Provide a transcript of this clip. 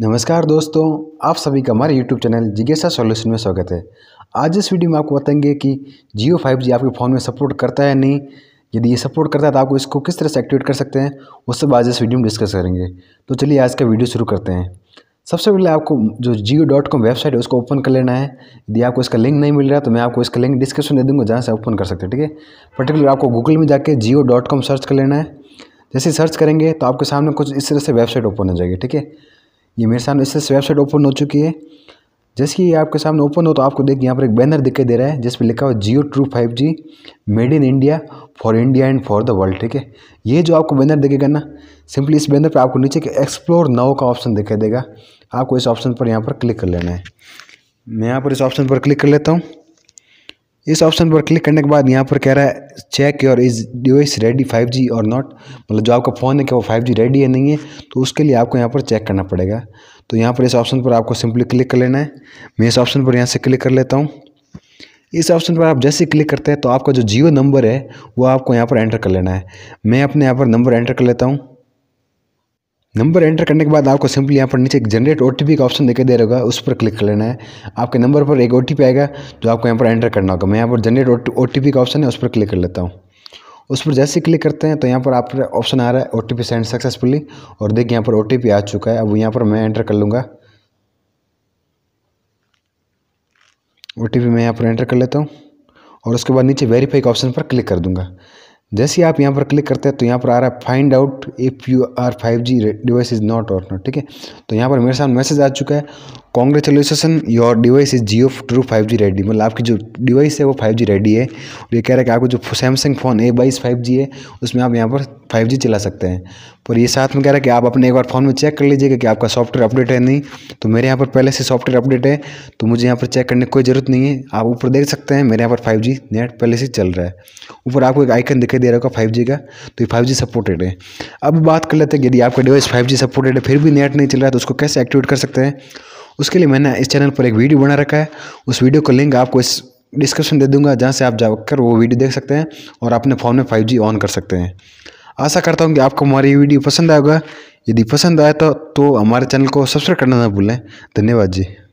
नमस्कार दोस्तों आप सभी का हमारे YouTube चैनल जिज्ञासा सॉल्यूशन में स्वागत है आज इस वीडियो में आपको बताएंगे कि जियो फाइव जी आपके फ़ोन में सपोर्ट करता है नहीं यदि ये सपोर्ट करता है तो आपको इसको किस तरह से एक्टिवेट कर सकते हैं उस सब आज इस वीडियो में डिस्कस करेंगे तो चलिए आज का वीडियो शुरू करते हैं सबसे पहले आपको जो जियो डॉट कॉम वेबसाइट है उसको ओपन कर लेना है यदि आपको इसका लिंक नहीं मिल रहा तो मैं आपको इसका लिंक डिस्क्रिप्शन दे दूँगा जहाँ से ओपन कर सकते हैं ठीक है पर्टिकुलर आपको गूगल में जाकर जियो डॉट कॉम सर्च कर लेना है जैसे सर्च करेंगे तो आपके सामने कुछ इस तरह से वेबसाइट ओपन हो जाएगी ठीक है ये मेरे सामने इससे वेबसाइट ओपन हो चुकी है जैसे कि आपके सामने ओपन हो तो आपको देखिए यहाँ पर एक बैनर दिखाई दे रहा है जिस पर लिखा हुआ Jio true five G made in India for India and for the world ठीक है ये जो आपको बैनर दिखेगा ना सिंपली इस बैनर पर आपको नीचे के एक्सप्लोर नाव का ऑप्शन दिखाई देगा आपको इस ऑप्शन पर यहाँ पर क्लिक कर लेना है मैं यहाँ पर इस ऑप्शन पर क्लिक कर लेता हूँ इस ऑप्शन पर क्लिक करने के बाद यहाँ पर कह रहा है check your is device ready 5G और नॉट मतलब जो आपका फ़ोन है क्या वो 5G रेडी है नहीं है तो उसके लिए आपको यहाँ पर चेक करना पड़ेगा तो यहाँ पर इस ऑप्शन पर आपको सिंपली क्लिक कर लेना है मैं इस ऑप्शन पर यहाँ से क्लिक कर लेता हूँ इस ऑप्शन पर आप जैसे क्लिक करते हैं तो आपका जो जियो नंबर है वो आपको यहाँ पर एंटर कर लेना है मैं अपने यहाँ पर नंबर एंटर कर लेता हूँ नंबर एंटर करने के बाद आपको सिंपली यहाँ पर नीचे एक जनरेट ओ का ऑप्शन दिखाई दे रहा होगा उस पर क्लिक कर लेना है आपके नंबर पर एक ओ आएगा जो आपको यहाँ पर एंटर करना होगा मैं यहाँ पर जनरेट ओ का ऑप्शन है उस पर क्लिक कर लेता हूँ उस पर जैसे क्लिक करते हैं तो यहाँ पर आप ऑप्शन आ रहा है O T P send successfully और देखिए यहाँ पर ओ टी पी आ चुका है अब यहाँ पर मैं एंटर कर लूँगा ओ टी पी मैं यहाँ पर एंटर कर लेता हूँ और उसके बाद नीचे वेरीफाई का ऑप्शन पर क्लिक कर दूँगा जैसे आप यहाँ पर क्लिक करते हैं तो यहाँ पर आ रहा है find out if you are five G device is not और नॉट ठीक है तो यहाँ पर मेरे सामने मैसेज आ चुका है congratulation your device is Jio true five G ready मतलब आपकी जो डिवाइस है वो फाइव जी रेडी है और ये कह रहा है कि आपको जो सैमसंग फ़ोन ए बाईस फाइव जी है उसमें आप यहाँ पर फाइव जी चला सकते हैं पर ये साथ में कह रहा है कि आप अपने एक बार फ़ोन में चेक कर लीजिएगा कि आपका सॉफ्टवेयर अपडेट है नहीं तो मेरे यहाँ पर पहले से सॉफ्टवेयर अपडेट है तो मुझे यहाँ पर चेक करने की कोई ज़रूरत नहीं है आप ऊपर देख सकते हैं मेरे यहाँ पर फाइव जी नेट पहले से चल रहा है ऊपर आपको एक आइकन दिखाई दे रहा होगा फाइव जी का तो ये फाइव जी सपोर्टेड है अब बात कर लेते हैं यदि आपका डिवाइस फाइव जी सपोर्टेड है फिर भी नेट नहीं चल रहा है तो उसको कैसे एक्टिवेट कर सकते हैं उसके लिए मैंने इस चैनल पर एक वीडियो बना रखा है उस वीडियो का लिंक आपको इस डिस्क्रिप्शन दे दूंगा जहाँ से आप जाकर वो वीडियो देख सकते हैं और अपने फ़ोन में 5G ऑन कर सकते हैं आशा करता हूँ कि आपको हमारी वीडियो पसंद आएगा यदि पसंद आए तो, तो हमारे चैनल को सब्सक्राइब करना ना भूलें धन्यवाद जी